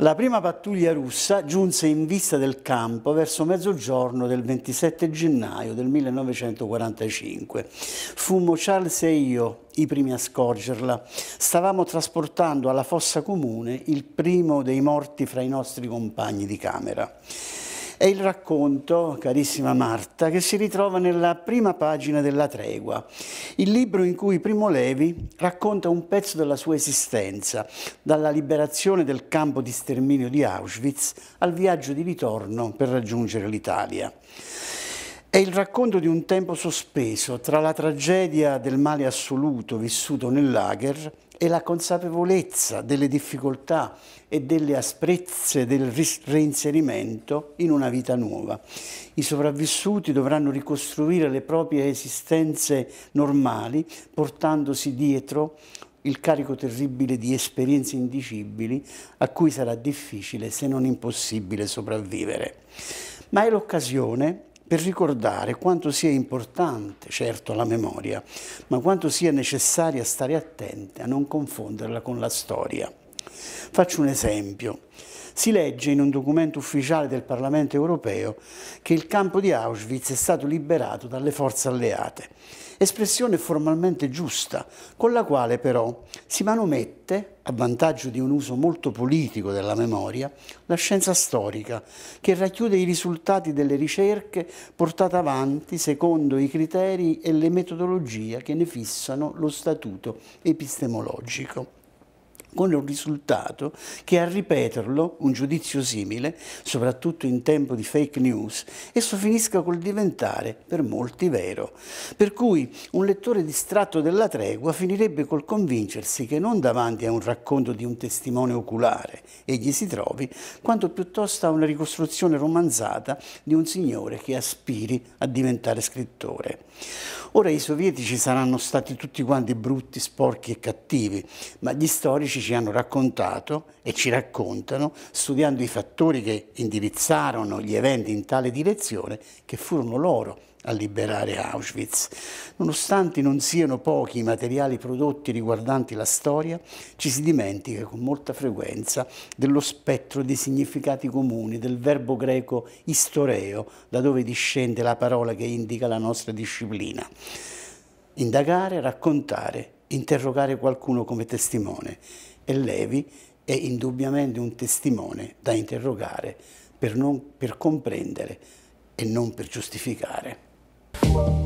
La prima pattuglia russa giunse in vista del campo verso mezzogiorno del 27 gennaio del 1945. Fummo Charles e io i primi a scorgerla. Stavamo trasportando alla fossa comune il primo dei morti fra i nostri compagni di camera. È il racconto, carissima Marta, che si ritrova nella prima pagina della Tregua, il libro in cui Primo Levi racconta un pezzo della sua esistenza, dalla liberazione del campo di sterminio di Auschwitz al viaggio di ritorno per raggiungere l'Italia. È il racconto di un tempo sospeso tra la tragedia del male assoluto vissuto nel lager e la consapevolezza delle difficoltà e delle asprezze del reinserimento in una vita nuova. I sopravvissuti dovranno ricostruire le proprie esistenze normali portandosi dietro il carico terribile di esperienze indicibili a cui sarà difficile se non impossibile sopravvivere. Ma è l'occasione per ricordare quanto sia importante, certo, la memoria, ma quanto sia necessaria stare attenti a non confonderla con la storia. Faccio un esempio. Si legge in un documento ufficiale del Parlamento europeo che il campo di Auschwitz è stato liberato dalle forze alleate, espressione formalmente giusta, con la quale però si manomette, a vantaggio di un uso molto politico della memoria, la scienza storica, che racchiude i risultati delle ricerche portate avanti secondo i criteri e le metodologie che ne fissano lo statuto epistemologico con il risultato che a ripeterlo, un giudizio simile, soprattutto in tempo di fake news, esso finisca col diventare, per molti, vero. Per cui un lettore distratto della tregua finirebbe col convincersi che non davanti a un racconto di un testimone oculare egli si trovi, quanto piuttosto a una ricostruzione romanzata di un signore che aspiri a diventare scrittore. Ora i sovietici saranno stati tutti quanti brutti, sporchi e cattivi, ma gli storici ci hanno raccontato e ci raccontano, studiando i fattori che indirizzarono gli eventi in tale direzione, che furono loro a liberare Auschwitz. Nonostante non siano pochi i materiali prodotti riguardanti la storia, ci si dimentica con molta frequenza dello spettro dei significati comuni del verbo greco istoreo, da dove discende la parola che indica la nostra disciplina. Indagare, raccontare, interrogare qualcuno come testimone e Levi è indubbiamente un testimone da interrogare per, non, per comprendere e non per giustificare. thank you